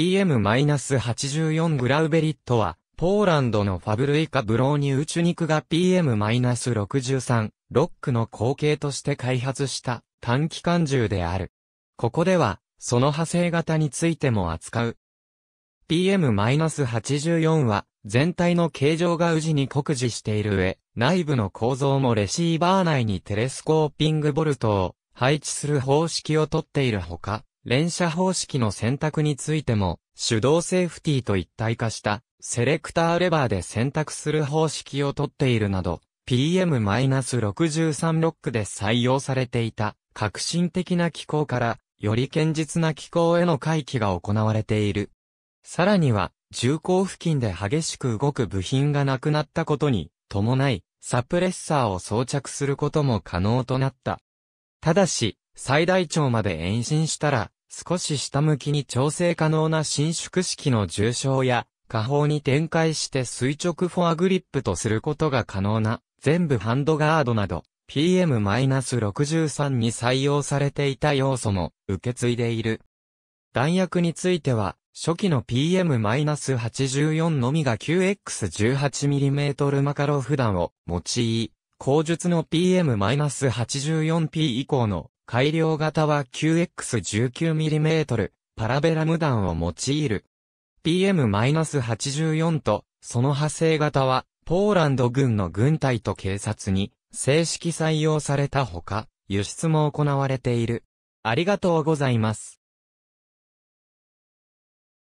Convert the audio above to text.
PM-84 グラウベリットは、ポーランドのファブルイカ・ブローニュ宇宙肉が PM-63、ロックの後継として開発した短期間銃である。ここでは、その派生型についても扱う。PM-84 は、全体の形状が宇治に酷似している上、内部の構造もレシーバー内にテレスコーピングボルトを配置する方式をとっているほか、連射方式の選択についても、手動セーフティと一体化したセレクターレバーで選択する方式をとっているなど、PM-63 ロックで採用されていた革新的な機構からより堅実な機構への回帰が行われている。さらには、重工付近で激しく動く部品がなくなったことに伴い、サプレッサーを装着することも可能となった。ただし、最大長まで延伸したら、少し下向きに調整可能な伸縮式の重症や、下方に展開して垂直フォアグリップとすることが可能な、全部ハンドガードなど、PM-63 に採用されていた要素も受け継いでいる。弾薬については、初期の PM-84 のみが 9X18mm マカロフ弾を用い、後述の PM-84P 以降の改良型は 9X19mm パラベラム弾を用いる。PM-84 と、その派生型は、ポーランド軍の軍隊と警察に正式採用されたほか、輸出も行われている。ありがとうございます。